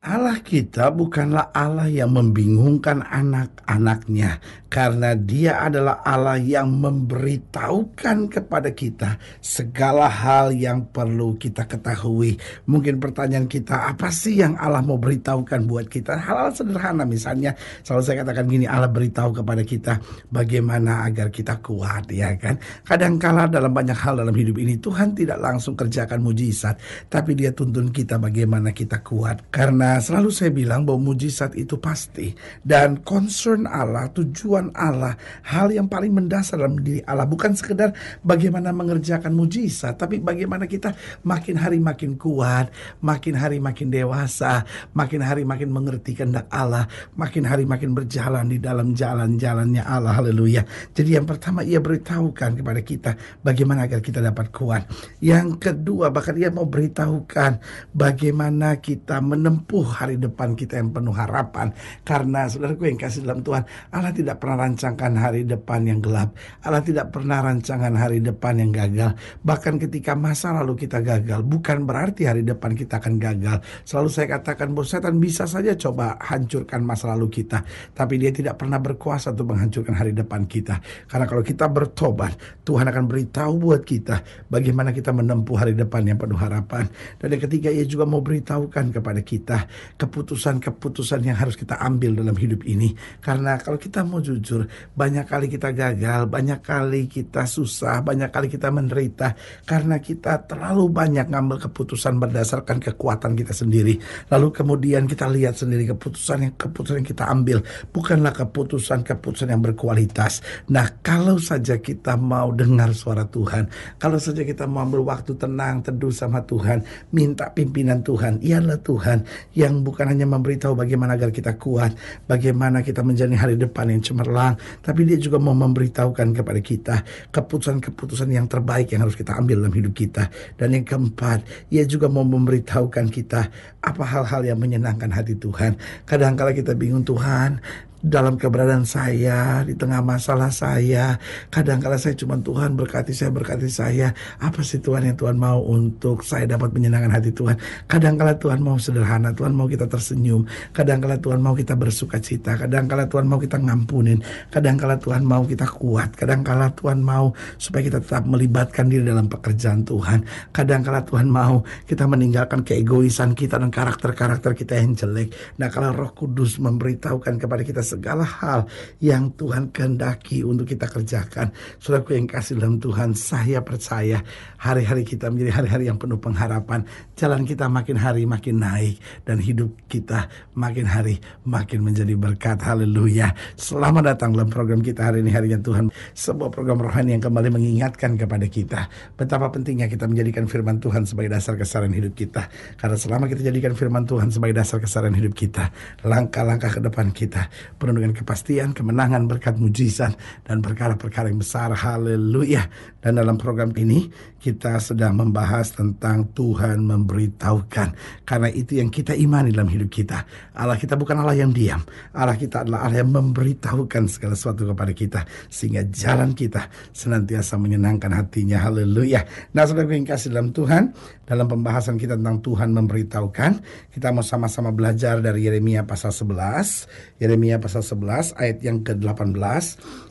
Allah kita bukanlah Allah yang membingungkan anak-anaknya karena Dia adalah Allah yang memberitahukan kepada kita segala hal yang perlu kita ketahui. Mungkin pertanyaan kita, apa sih yang Allah mau beritahukan buat kita? Hal-hal sederhana misalnya, selalu saya katakan gini, Allah beritahu kepada kita bagaimana agar kita kuat, ya kan? Kadangkala dalam banyak hal dalam hidup ini, Tuhan tidak langsung kerjakan mujizat, tapi dia tuntun kita bagaimana kita kuat. Karena selalu saya bilang bahwa mujizat itu pasti. Dan concern Allah, tujuan Allah, hal yang paling mendasar dalam diri Allah bukan sekedar bagaimana mengerjakan mujizat, tapi bagaimana kita makin hari makin kuat, makin hari makin dewasa, makin hari makin mengerti kehendak Allah, makin hari makin berjalan di dalam jalan-jalannya Allah. Haleluya. Jadi yang pertama ia beritahukan kepada kita bagaimana agar kita dapat kuat. Yang kedua bahkan ia mau beritahukan bagaimana kita menempuh hari depan kita yang penuh harapan karena saudaraku yang kasih dalam Tuhan Allah tidak pernah pernah rancangkan hari depan yang gelap. Allah tidak pernah rancangan hari depan yang gagal. Bahkan ketika masa lalu kita gagal, bukan berarti hari depan kita akan gagal. Selalu saya katakan bahwa setan bisa saja coba hancurkan masa lalu kita, tapi dia tidak pernah berkuasa untuk menghancurkan hari depan kita. Karena kalau kita bertobat, Tuhan akan beritahu buat kita bagaimana kita menempuh hari depan yang penuh harapan. Dan yang ketiga, ia juga mau beritahukan kepada kita keputusan-keputusan yang harus kita ambil dalam hidup ini. Karena kalau kita mau jujur jujur banyak kali kita gagal banyak kali kita susah banyak kali kita menderita karena kita terlalu banyak ngambil keputusan berdasarkan kekuatan kita sendiri lalu kemudian kita lihat sendiri keputusan yang keputusan yang kita ambil bukanlah keputusan-keputusan yang berkualitas nah kalau saja kita mau dengar suara Tuhan kalau saja kita mau ambil waktu tenang teduh sama Tuhan minta pimpinan Tuhan ialah Tuhan yang bukan hanya memberitahu bagaimana agar kita kuat bagaimana kita menjadi hari depan yang cemerlang cemerlang, tapi dia juga mau memberitahukan kepada kita keputusan-keputusan yang terbaik yang harus kita ambil dalam hidup kita. Dan yang keempat, ia juga mau memberitahukan kita apa hal-hal yang menyenangkan hati Tuhan. Kadangkala kala kita bingung Tuhan, dalam keberadaan saya, di tengah masalah saya. Kadang-kala saya cuma Tuhan berkati saya, berkati saya. Apa sih Tuhan yang Tuhan mau untuk saya dapat menyenangkan hati Tuhan? Kadang-kala Tuhan mau sederhana, Tuhan mau kita tersenyum. Kadang-kala Tuhan mau kita bersuka cita. Kadang-kala Tuhan mau kita ngampunin. Kadang-kala Tuhan mau kita kuat. Kadang-kala Tuhan mau supaya kita tetap melibatkan diri dalam pekerjaan Tuhan. Kadang-kala Tuhan mau kita meninggalkan keegoisan kita dan karakter-karakter kita yang jelek. Nah kalau roh kudus memberitahukan kepada kita segala hal yang Tuhan kehendaki untuk kita kerjakan. Saudaraku yang kasih dalam Tuhan, saya percaya hari-hari kita menjadi hari-hari yang penuh pengharapan. Jalan kita makin hari makin naik dan hidup kita makin hari makin menjadi berkat. Haleluya. Selamat datang dalam program kita hari ini harinya Tuhan. Sebuah program rohani yang kembali mengingatkan kepada kita betapa pentingnya kita menjadikan firman Tuhan sebagai dasar kesaran hidup kita. Karena selama kita jadikan firman Tuhan sebagai dasar kesaran hidup kita, langkah-langkah ke depan kita penuh dengan kepastian, kemenangan berkat mujizat dan perkara-perkara yang besar. Haleluya. Dan dalam program ini kita sedang membahas tentang Tuhan memberitahukan. Karena itu yang kita imani dalam hidup kita. Allah kita bukan Allah yang diam. Allah kita adalah Allah yang memberitahukan segala sesuatu kepada kita sehingga jalan kita senantiasa menyenangkan hatinya. Haleluya. Nah, Saudara yang kasih dalam Tuhan, dalam pembahasan kita tentang Tuhan memberitahukan, kita mau sama-sama belajar dari Yeremia pasal 11. Yeremia pasal pasal 11 ayat yang ke-18,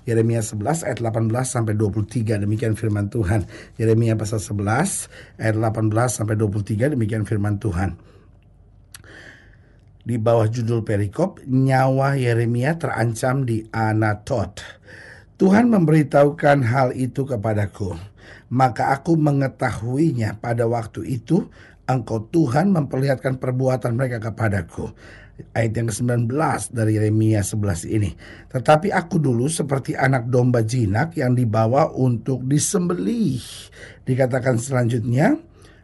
Yeremia 11 ayat 18 sampai 23 demikian firman Tuhan. Yeremia pasal 11 ayat 18 sampai 23 demikian firman Tuhan. Di bawah judul perikop, nyawa Yeremia terancam di Anatot. Tuhan memberitahukan hal itu kepadaku, maka aku mengetahuinya pada waktu itu engkau Tuhan memperlihatkan perbuatan mereka kepadaku ayat yang ke-19 dari Yeremia 11 ini. Tetapi aku dulu seperti anak domba jinak yang dibawa untuk disembelih. Dikatakan selanjutnya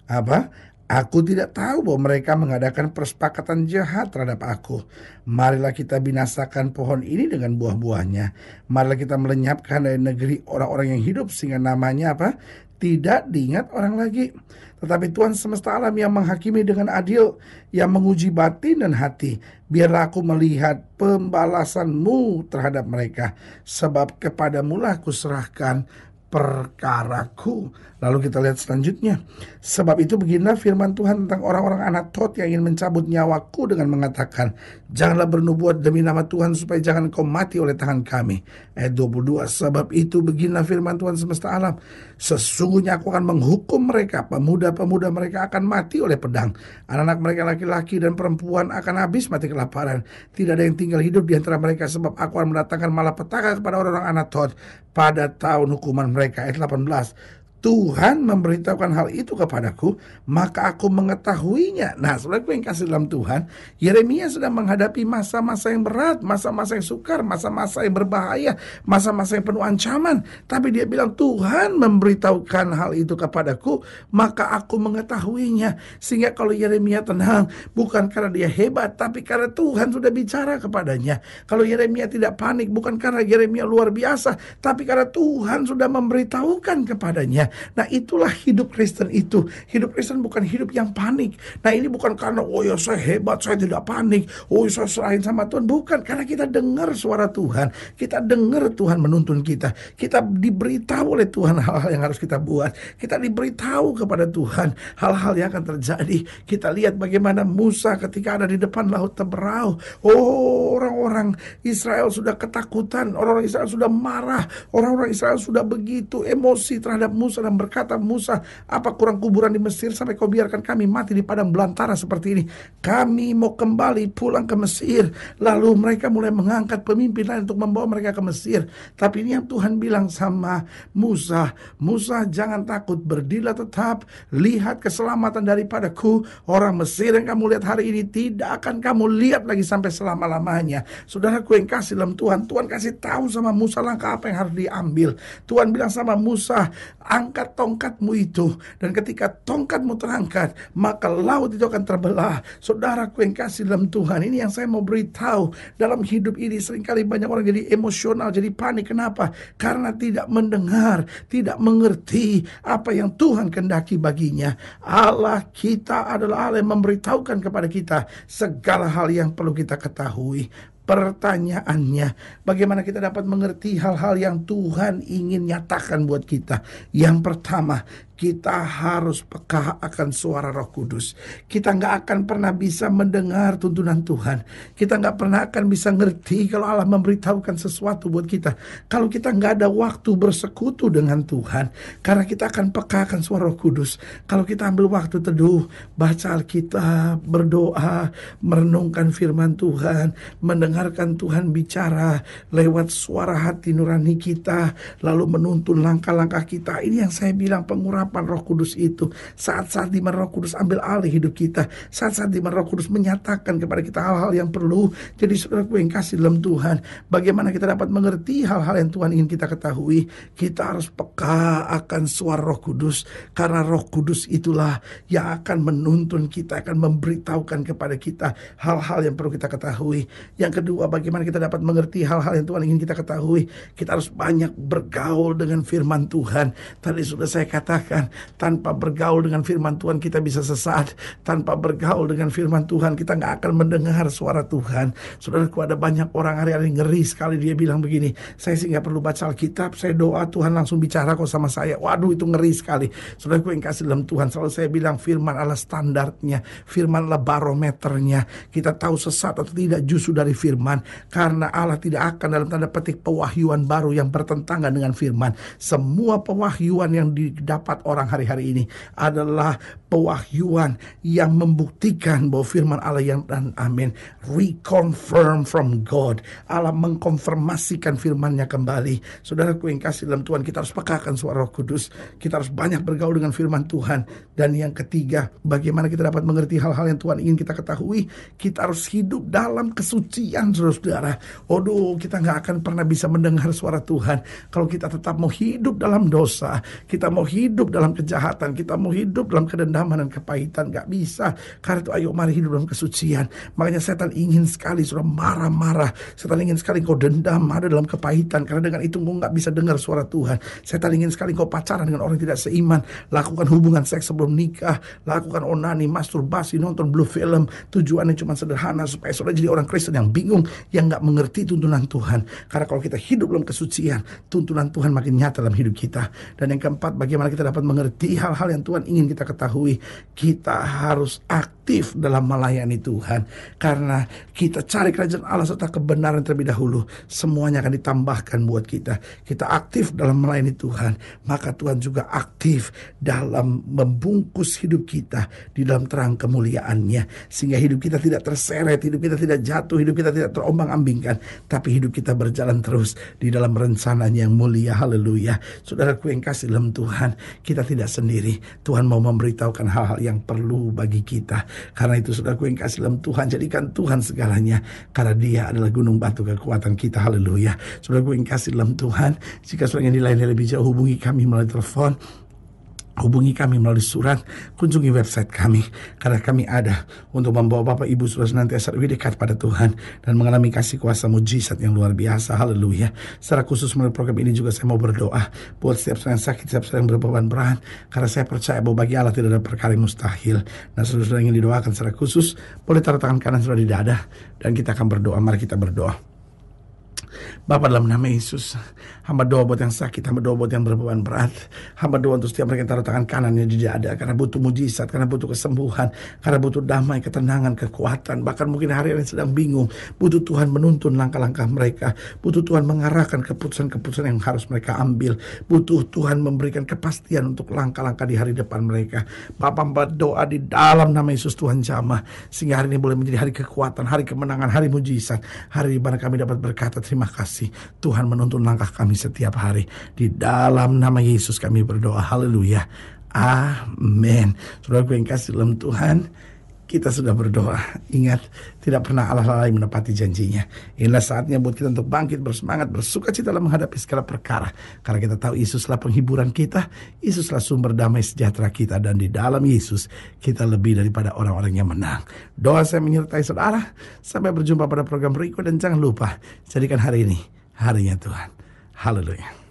apa? Aku tidak tahu bahwa mereka mengadakan persepakatan jahat terhadap aku. Marilah kita binasakan pohon ini dengan buah-buahnya. Marilah kita melenyapkan dari negeri orang-orang yang hidup sehingga namanya apa? tidak diingat orang lagi. Tetapi Tuhan semesta alam yang menghakimi dengan adil, yang menguji batin dan hati. Biarlah aku melihat pembalasanmu terhadap mereka, sebab kepadamulah kuserahkan perkaraku. Lalu kita lihat selanjutnya. Sebab itu beginilah firman Tuhan tentang orang-orang Anatot yang ingin mencabut nyawaku dengan mengatakan, Janganlah bernubuat demi nama Tuhan supaya jangan kau mati oleh tangan kami. Ayat 22. Sebab itu beginilah firman Tuhan semesta alam. Sesungguhnya aku akan menghukum mereka. Pemuda-pemuda mereka akan mati oleh pedang. Anak-anak mereka laki-laki dan perempuan akan habis mati kelaparan. Tidak ada yang tinggal hidup di antara mereka sebab aku akan mendatangkan malapetaka kepada orang-orang Anatot pada tahun hukuman mereka. Ayat 18 Tuhan memberitahukan hal itu kepadaku, maka aku mengetahuinya. Nah, saudaraku yang kasih dalam Tuhan, Yeremia sedang menghadapi masa-masa yang berat, masa-masa yang sukar, masa-masa yang berbahaya, masa-masa yang penuh ancaman. Tapi dia bilang, Tuhan memberitahukan hal itu kepadaku, maka aku mengetahuinya. Sehingga kalau Yeremia tenang, bukan karena dia hebat, tapi karena Tuhan sudah bicara kepadanya. Kalau Yeremia tidak panik, bukan karena Yeremia luar biasa, tapi karena Tuhan sudah memberitahukan kepadanya. Nah itulah hidup Kristen itu. Hidup Kristen bukan hidup yang panik. Nah ini bukan karena oh ya saya hebat, saya tidak panik. Oh ya saya serahin sama Tuhan. Bukan karena kita dengar suara Tuhan. Kita dengar Tuhan menuntun kita. Kita diberitahu oleh Tuhan hal-hal yang harus kita buat. Kita diberitahu kepada Tuhan hal-hal yang akan terjadi. Kita lihat bagaimana Musa ketika ada di depan laut Teberau. Oh orang-orang Israel sudah ketakutan. Orang-orang Israel sudah marah. Orang-orang Israel sudah begitu emosi terhadap Musa sedang berkata, Musa, apa kurang kuburan di Mesir sampai kau biarkan kami mati di padang belantara seperti ini? Kami mau kembali pulang ke Mesir. Lalu mereka mulai mengangkat pemimpin lain untuk membawa mereka ke Mesir. Tapi ini yang Tuhan bilang sama Musa, Musa jangan takut, berdilah tetap, lihat keselamatan daripadaku. Orang Mesir yang kamu lihat hari ini tidak akan kamu lihat lagi sampai selama-lamanya. Saudaraku yang kasih dalam Tuhan, Tuhan kasih tahu sama Musa langkah apa yang harus diambil. Tuhan bilang sama Musa, angkat tongkatmu itu. Dan ketika tongkatmu terangkat, maka laut itu akan terbelah. Saudaraku yang kasih dalam Tuhan, ini yang saya mau beritahu. Dalam hidup ini seringkali banyak orang jadi emosional, jadi panik. Kenapa? Karena tidak mendengar, tidak mengerti apa yang Tuhan kendaki baginya. Allah kita adalah Allah yang memberitahukan kepada kita segala hal yang perlu kita ketahui pertanyaannya. Bagaimana kita dapat mengerti hal-hal yang Tuhan ingin nyatakan buat kita? Yang pertama, kita harus peka akan suara Roh Kudus. Kita nggak akan pernah bisa mendengar tuntunan Tuhan. Kita nggak pernah akan bisa ngerti kalau Allah memberitahukan sesuatu buat kita. Kalau kita nggak ada waktu bersekutu dengan Tuhan, karena kita akan peka akan suara Roh Kudus. Kalau kita ambil waktu teduh, baca Alkitab, berdoa, merenungkan Firman Tuhan, mendengarkan Tuhan bicara lewat suara hati nurani kita, lalu menuntun langkah-langkah kita. Ini yang saya bilang pengurapan urapan Roh Kudus itu. Saat-saat di mana Roh Kudus ambil alih hidup kita, saat-saat di mana Roh Kudus menyatakan kepada kita hal-hal yang perlu. Jadi saudaraku yang kasih dalam Tuhan, bagaimana kita dapat mengerti hal-hal yang Tuhan ingin kita ketahui? Kita harus peka akan suara Roh Kudus karena Roh Kudus itulah yang akan menuntun kita, akan memberitahukan kepada kita hal-hal yang perlu kita ketahui. Yang kedua, bagaimana kita dapat mengerti hal-hal yang Tuhan ingin kita ketahui? Kita harus banyak bergaul dengan firman Tuhan. Tadi sudah saya katakan tanpa bergaul dengan firman Tuhan kita bisa sesat. Tanpa bergaul dengan firman Tuhan kita nggak akan mendengar suara Tuhan. Saudaraku ada banyak orang hari-hari ngeri sekali dia bilang begini. Saya sih nggak perlu baca Alkitab. Saya doa Tuhan langsung bicara kok sama saya. Waduh itu ngeri sekali. Saudaraku yang kasih dalam Tuhan selalu saya bilang firman adalah standarnya. Firman adalah barometernya. Kita tahu sesat atau tidak justru dari firman. Karena Allah tidak akan dalam tanda petik pewahyuan baru yang bertentangan dengan firman. Semua pewahyuan yang didapat orang hari-hari ini adalah pewahyuan yang membuktikan bahwa firman Allah yang dan amin reconfirm from God. Allah mengkonfirmasikan firmannya nya kembali. ku yang kasih dalam Tuhan, kita harus pekakan suara Roh Kudus. Kita harus banyak bergaul dengan firman Tuhan. Dan yang ketiga, bagaimana kita dapat mengerti hal-hal yang Tuhan ingin kita ketahui? Kita harus hidup dalam kesucian, saudara-saudara. Oduh, kita nggak akan pernah bisa mendengar suara Tuhan kalau kita tetap mau hidup dalam dosa, kita mau hidup dalam kejahatan, kita mau hidup dalam kedendaman dan kepahitan, gak bisa. Karena itu ayo mari hidup dalam kesucian. Makanya setan ingin sekali sudah marah-marah, setan ingin sekali kau dendam ada dalam kepahitan, karena dengan itu kau nggak bisa dengar suara Tuhan. Setan ingin sekali kau pacaran dengan orang yang tidak seiman, lakukan hubungan seks sebelum nikah, lakukan onani, masturbasi, nonton blue film, tujuannya cuma sederhana supaya sudah jadi orang Kristen yang bingung, yang gak mengerti tuntunan Tuhan. Karena kalau kita hidup dalam kesucian, tuntunan Tuhan makin nyata dalam hidup kita. Dan yang keempat, bagaimana kita dapat mengerti hal-hal yang Tuhan ingin kita ketahui, kita harus aktif dalam melayani Tuhan. Karena kita cari kerajaan Allah serta kebenaran terlebih dahulu, semuanya akan ditambahkan buat kita. Kita aktif dalam melayani Tuhan, maka Tuhan juga aktif dalam membungkus hidup kita di dalam terang kemuliaannya. Sehingga hidup kita tidak terseret, hidup kita tidak jatuh, hidup kita tidak terombang-ambingkan. Tapi hidup kita berjalan terus di dalam rencananya yang mulia. Haleluya. Saudaraku yang kasih dalam Tuhan, kita kita tidak sendiri. Tuhan mau memberitahukan hal-hal yang perlu bagi kita. Karena itu sudah yang kasih dalam Tuhan, jadikan Tuhan segalanya. Karena dia adalah gunung batu kekuatan kita. Haleluya. sudah yang kasih dalam Tuhan, jika sudah yang dilayani lebih jauh, hubungi kami melalui telepon Hubungi kami melalui surat, kunjungi website kami, karena kami ada untuk membawa Bapak Ibu Saudara senantiasa lebih dekat pada Tuhan dan mengalami kasih kuasa mujizat yang luar biasa. Haleluya. Secara khusus melalui program ini juga saya mau berdoa buat setiap saudara sakit, setiap saudara yang berbeban berat, karena saya percaya bahwa bagi Allah tidak ada perkara yang mustahil. Nah, saudara-saudara yang didoakan secara khusus, boleh taruh tangan kanan saudara di dada dan kita akan berdoa. Mari kita berdoa. Bapak dalam nama Yesus, hamba doa buat yang sakit, hamba doa buat yang berbeban berat, hamba doa untuk setiap mereka yang taruh tangan kanannya di ada karena butuh mujizat, karena butuh kesembuhan, karena butuh damai, ketenangan, kekuatan, bahkan mungkin hari ini sedang bingung, butuh Tuhan menuntun langkah-langkah mereka, butuh Tuhan mengarahkan keputusan-keputusan yang harus mereka ambil, butuh Tuhan memberikan kepastian untuk langkah-langkah di hari depan mereka. Bapak hamba doa di dalam nama Yesus Tuhan jamah, sehingga hari ini boleh menjadi hari kekuatan, hari kemenangan, hari mujizat, hari di mana kami dapat berkata terima terima kasih. Tuhan menuntun langkah kami setiap hari. Di dalam nama Yesus kami berdoa. Haleluya. Amin. Saudara gue yang kasih dalam Tuhan kita sudah berdoa. Ingat, tidak pernah Allah lalai menepati janjinya. Inilah saatnya buat kita untuk bangkit, bersemangat, bersuka cita dalam menghadapi segala perkara. Karena kita tahu Yesuslah penghiburan kita, Yesuslah sumber damai sejahtera kita. Dan di dalam Yesus, kita lebih daripada orang-orang yang menang. Doa saya menyertai saudara. Sampai berjumpa pada program berikut dan jangan lupa, jadikan hari ini harinya Tuhan. Haleluya.